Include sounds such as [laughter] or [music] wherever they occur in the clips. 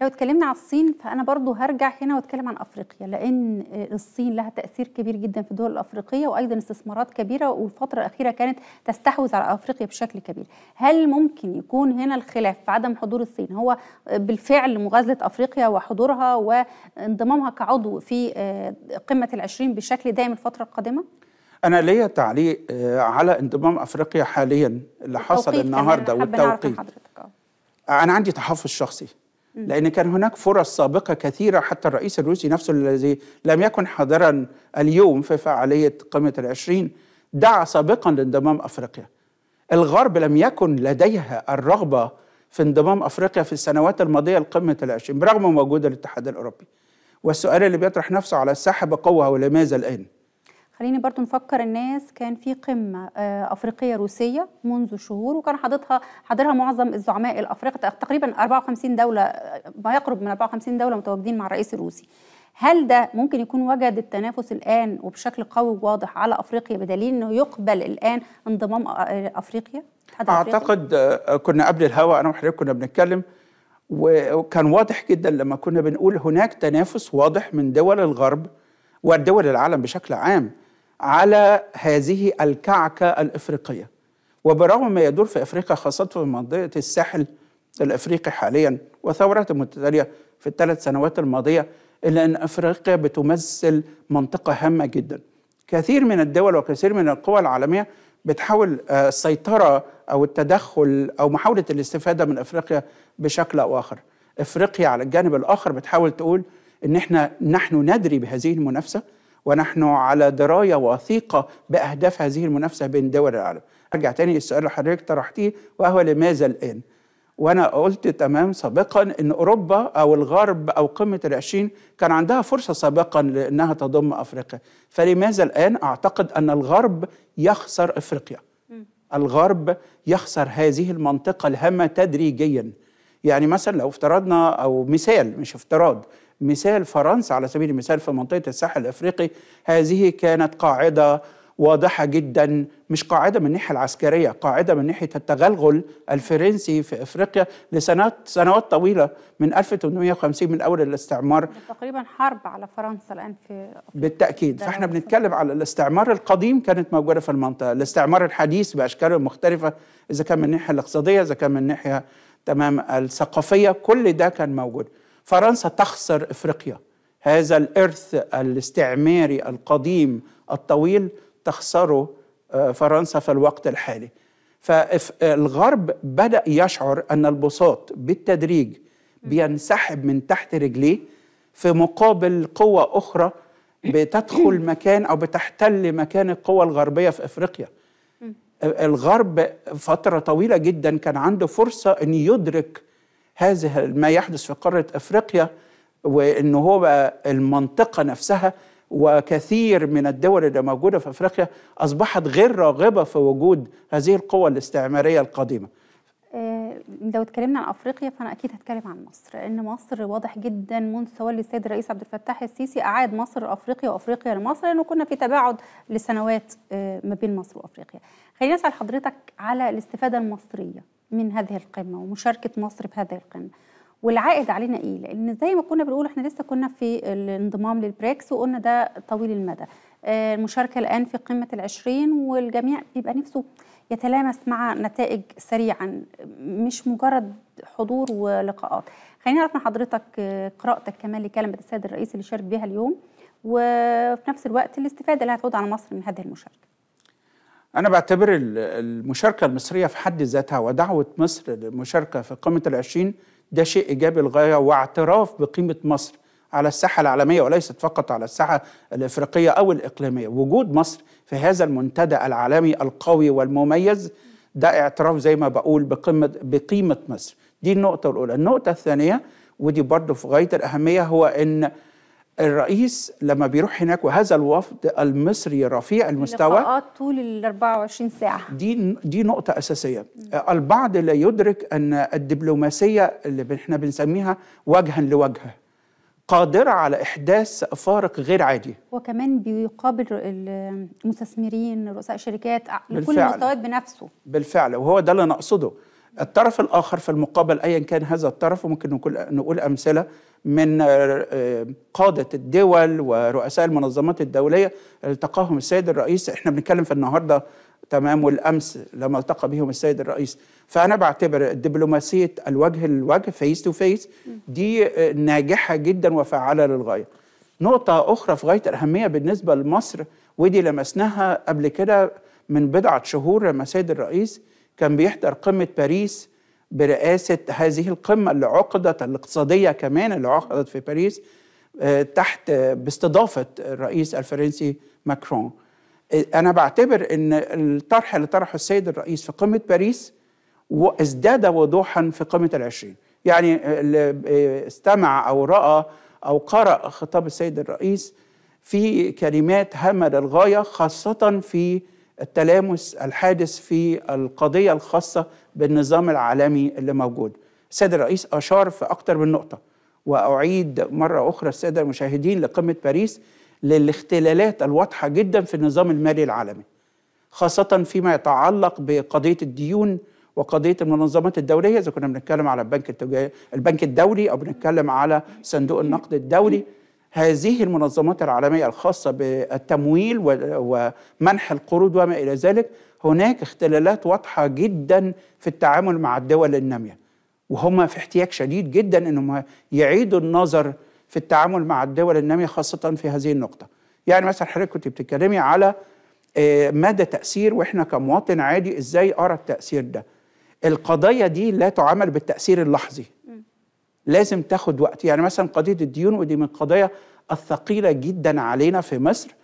لو اتكلمنا على الصين فانا برضو هرجع هنا واتكلم عن افريقيا لان الصين لها تاثير كبير جدا في الدول الافريقيه وايضا استثمارات كبيره والفتره الاخيره كانت تستحوذ على افريقيا بشكل كبير هل ممكن يكون هنا الخلاف في عدم حضور الصين هو بالفعل مغازله افريقيا وحضورها وانضمامها كعضو في آه، قمه العشرين بشكل دائم الفتره القادمه انا ليا تعليق آه، على انضمام افريقيا حاليا اللي حصل يعني النهارده والتوقيت انا عندي تحفظ شخصي لأن كان هناك فرص سابقة كثيرة حتى الرئيس الروسي نفسه الذي لم يكن حاضرا اليوم في فعالية قمة العشرين دعا سابقا لانضمام أفريقيا الغرب لم يكن لديها الرغبة في انضمام أفريقيا في السنوات الماضية لقمة العشرين برغم وجود الاتحاد الأوروبي والسؤال اللي بيطرح نفسه على الساحة بقوة ولماذا الآن؟ خليني برضو نفكر الناس كان في قمة آه، أفريقية روسية منذ شهور وكان حاضرها حاضرها معظم الزعماء الأفريقي تقريبا 54 دولة آه، ما يقرب من 54 دولة متواجدين مع الرئيس الروسي هل ده ممكن يكون وجد التنافس الآن وبشكل قوي وواضح على أفريقيا بدليل أنه يقبل الآن انضمام آه، أفريقيا؟ إيه؟ أعتقد أفريقيا؟ كنا قبل الهوا أنا وحضرتك كنا بنتكلم وكان واضح جدا لما كنا بنقول هناك تنافس واضح من دول الغرب ودول العالم بشكل عام على هذه الكعكة الإفريقية وبرغم ما يدور في أفريقيا خاصة في منطقة الساحل الأفريقي حاليا وثورات متتالية في الثلاث سنوات الماضية إلا أن أفريقيا بتمثل منطقة هامة جدا كثير من الدول وكثير من القوى العالمية بتحاول آه، السيطرة أو التدخل أو محاولة الاستفادة من أفريقيا بشكل أو آخر أفريقيا على الجانب الآخر بتحاول تقول إن إحنا نحن ندري بهذه المنافسة ونحن على درايه وثيقه باهداف هذه المنافسه بين دول العالم. ارجع تاني للسؤال اللي حضرتك طرحتيه وهو لماذا الان؟ وانا قلت تمام سابقا ان اوروبا او الغرب او قمه العشرين كان عندها فرصه سابقا لانها تضم افريقيا، فلماذا الان اعتقد ان الغرب يخسر افريقيا؟ الغرب يخسر هذه المنطقه الهامه تدريجيا. يعني مثلا لو افترضنا او مثال مش افتراض مثال فرنسا على سبيل المثال في منطقه الساحل الافريقي هذه كانت قاعده واضحه جدا مش قاعده من الناحيه العسكريه قاعده من ناحيه التغلغل الفرنسي في افريقيا لسنوات سنوات طويله من 1850 من اول الاستعمار يعني تقريبا حرب على فرنسا الان في أفريقيا. بالتاكيد فاحنا بنتكلم على الاستعمار القديم كانت موجوده في المنطقه الاستعمار الحديث باشكاله المختلفه اذا كان من الناحيه الاقتصاديه اذا كان من الناحيه تمام الثقافية كل ده كان موجود فرنسا تخسر إفريقيا هذا الإرث الاستعماري القديم الطويل تخسره آه، فرنسا في الوقت الحالي فالغرب بدأ يشعر أن البساط بالتدريج بينسحب من تحت رجليه في مقابل قوة أخرى بتدخل [coughs] مكان أو بتحتل مكان القوى الغربية في أفريقيا الغرب فترة طويلة جدا كان عنده فرصة أن يدرك هذا ما يحدث في قارة أفريقيا وأن هو المنطقة نفسها وكثير من الدول اللي موجودة في أفريقيا أصبحت غير راغبة في وجود هذه القوى الاستعمارية القديمة لو اتكلمنا عن افريقيا فانا اكيد هتكلم عن مصر لان مصر واضح جدا منذ تولي السيد الرئيس عبد الفتاح السيسي اعاد مصر لافريقيا وافريقيا لمصر لانه كنا في تباعد لسنوات آه، ما بين مصر وافريقيا. خلينا اسال حضرتك على الاستفاده المصريه من هذه القمه ومشاركه مصر في هذه القمه. والعائد علينا ايه؟ لان زي ما كنا بنقول احنا لسه كنا في الانضمام للبريكس وقلنا ده طويل المدى. آه، المشاركه الان في قمه العشرين والجميع بيبقى نفسه يتلامس مع نتائج سريعا مش مجرد حضور ولقاءات خلينا نعرف من حضرتك آه، قراءتك كمان لكلمة السيد الرئيس اللي شارك بها اليوم وفي نفس الوقت الاستفادة اللي هتعود على مصر من هذه المشاركة أنا بعتبر المشاركة المصرية في حد ذاتها ودعوة مصر للمشاركة في قمة العشرين ده شيء إيجابي للغاية واعتراف بقيمة مصر على الساحه العالميه وليست فقط على الساحه الافريقيه او الاقليميه وجود مصر في هذا المنتدى العالمي القوي والمميز ده اعتراف زي ما بقول بقيمه بقيمه مصر دي النقطه الاولى النقطه الثانيه ودي برضه في غايه الاهميه هو ان الرئيس لما بيروح هناك وهذا الوفد المصري رفيع المستوى لقاءات طول ال 24 ساعه دي دي نقطه اساسيه البعض لا يدرك ان الدبلوماسيه اللي احنا بنسميها وجها لوجه قادرة على إحداث فارق غير عادي وكمان بيقابل المستثمرين رؤساء الشركات لكل المستويات بنفسه بالفعل وهو ده اللي أنا أقصده الطرف الآخر في المقابل أيا كان هذا الطرف وممكن نقول أمثلة من آه، قادة الدول ورؤساء المنظمات الدولية التقاهم السيد الرئيس احنا بنتكلم في النهاردة تمام والامس لما التقى بهم السيد الرئيس فانا بعتبر دبلوماسيه الوجه للوجه فيس تو فيس دي آه، ناجحه جدا وفعاله للغايه نقطه اخرى في غايه الاهميه بالنسبه لمصر ودي لمسناها قبل كده من بضعه شهور لما السيد الرئيس كان بيحضر قمه باريس برئاسه هذه القمه اللي عقدت الاقتصاديه كمان اللي عقدت في باريس آه، تحت آه، باستضافه الرئيس الفرنسي ماكرون انا بعتبر ان الطرح اللي طرحه السيد الرئيس في قمه باريس وازداد وضوحا في قمه العشرين يعني اللي استمع او راى او قرا خطاب السيد الرئيس في كلمات هامه للغايه خاصه في التلامس الحادث في القضيه الخاصه بالنظام العالمي اللي موجود السيد الرئيس اشار في اكثر من نقطه واعيد مره اخرى الساده المشاهدين لقمه باريس للاختلالات الواضحه جدا في النظام المالي العالمي خاصه فيما يتعلق بقضيه الديون وقضيه المنظمات الدوليه اذا كنا بنتكلم على البنك التجاري البنك الدولي او بنتكلم على صندوق النقد الدولي هذه المنظمات العالميه الخاصه بالتمويل ومنح القروض وما الى ذلك هناك اختلالات واضحه جدا في التعامل مع الدول الناميه وهم في احتياج شديد جدا انهم يعيدوا النظر في التعامل مع الدول النامية خاصة في هذه النقطة يعني مثلا حضرتك كنت بتتكلمي على آه، مدى تأثير وإحنا كمواطن عادي إزاي أرى التأثير ده القضايا دي لا تعامل بالتأثير اللحظي لازم تاخد وقت يعني مثلا قضية الديون ودي من القضايا الثقيلة جدا علينا في مصر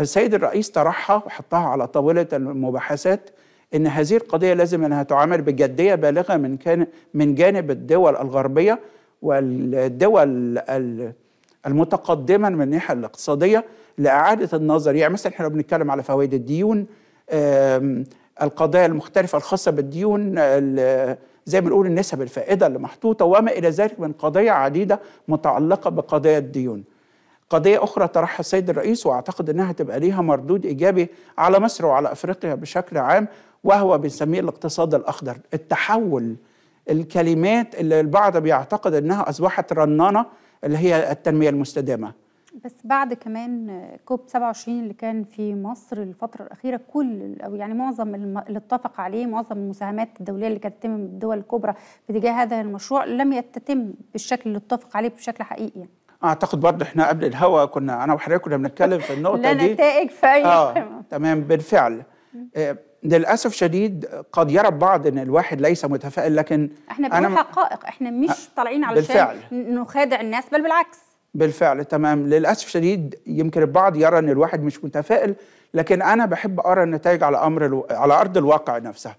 السيد الرئيس طرحها وحطها على طاولة المباحثات ان هذه القضيه لازم انها تعامل بجديه بالغه من كان من جانب الدول الغربيه والدول المتقدمه من الناحيه الاقتصاديه لاعاده النظر يعني مثلا احنا بنتكلم على فوائد الديون القضايا المختلفه الخاصه بالديون زي ما بنقول النسب الفائده اللي محطوطه وما الى ذلك من قضايا عديده متعلقه بقضايا الديون. قضيه اخرى طرحها السيد الرئيس واعتقد انها هتبقى ليها مردود ايجابي على مصر وعلى افريقيا بشكل عام وهو بنسميه الاقتصاد الاخضر، التحول الكلمات اللي البعض بيعتقد انها اصبحت رنانه اللي هي التنميه المستدامه بس بعد كمان كوب 27 اللي كان في مصر الفتره الاخيره كل او يعني معظم اللي اتفق عليه معظم المساهمات الدوليه اللي كانت تتم من الدول الكبرى باتجاه هذا المشروع لم يتتم بالشكل اللي اتفق عليه بشكل حقيقي يعني. اعتقد برضه احنا قبل الهوا كنا انا وحضرتك كنا بنتكلم في [laughs] النقطه دي لا نتائج في اي آه تمام بالفعل للاسف شديد قد يرى البعض ان الواحد ليس متفائل لكن احنا بنقول حقائق احنا مش طالعين علشان نخادع الناس بل بالعكس بالفعل تمام للاسف شديد يمكن البعض يرى ان الواحد مش متفائل لكن انا بحب ارى النتائج على امر الو... على ارض الواقع نفسها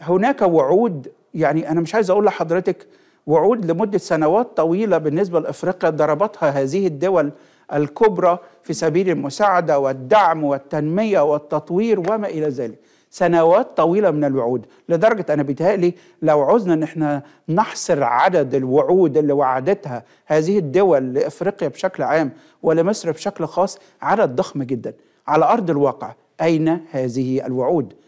هناك وعود يعني انا مش عايز اقول لحضرتك وعود لمده سنوات طويله بالنسبه لافريقيا ضربتها هذه الدول الكبرى في سبيل المساعده والدعم والتنميه والتطوير وما الى ذلك سنوات طويله من الوعود لدرجه انا بيتهيألي لو عوزنا ان احنا نحصر عدد الوعود اللي وعدتها هذه الدول لافريقيا بشكل عام ولمصر بشكل خاص عدد ضخم جدا على ارض الواقع اين هذه الوعود